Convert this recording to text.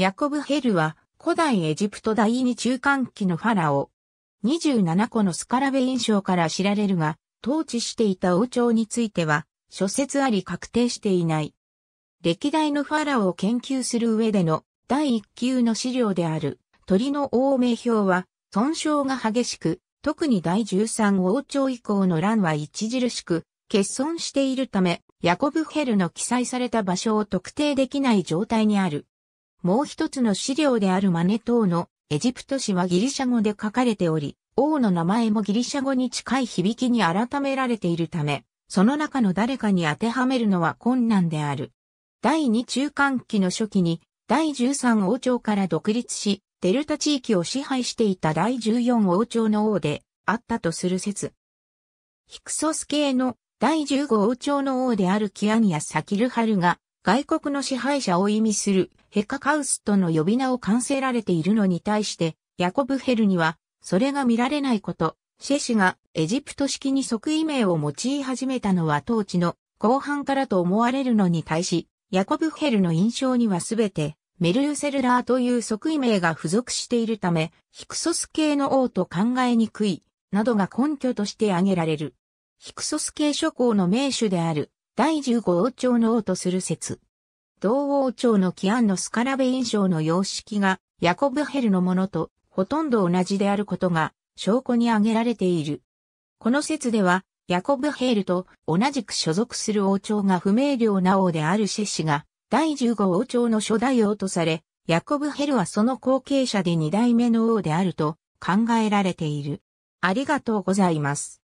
ヤコブ・ヘルは、古代エジプト第二中間期のファラオ。27個のスカラベ印象から知られるが、統治していた王朝については、諸説あり確定していない。歴代のファラオを研究する上での第一級の資料である鳥の王名表は損傷が激しく、特に第13王朝以降の乱は著しく欠損しているため、ヤコブ・ヘルの記載された場所を特定できない状態にある。もう一つの資料であるマネ島のエジプト史はギリシャ語で書かれており、王の名前もギリシャ語に近い響きに改められているため、その中の誰かに当てはめるのは困難である。第二中間期の初期に、第十三王朝から独立し、デルタ地域を支配していた第十四王朝の王であったとする説。ヒクソス系の第十五王朝の王であるキアニア・サキルハルが外国の支配者を意味するヘカカウスとの呼び名を冠せられているのに対して、ヤコブ・ヘルには、それが見られないこと、シェシがエジプト式に即位名を用い始めたのは当地の後半からと思われるのに対し、ヤコブ・ヘルの印象にはすべて、メルユセルラーという即位名が付属しているため、ヒクソス系の王と考えにくい、などが根拠として挙げられる。ヒクソス系諸侯の名手である第十五王朝の王とする説。同王朝の起案のスカラベ印象の様式がヤコブヘルのものとほとんど同じであることが証拠に挙げられている。この説ではヤコブヘールと同じく所属する王朝が不明瞭な王であるシェ氏が第15王朝の初代王とされ、ヤコブヘルはその後継者で二代目の王であると考えられている。ありがとうございます。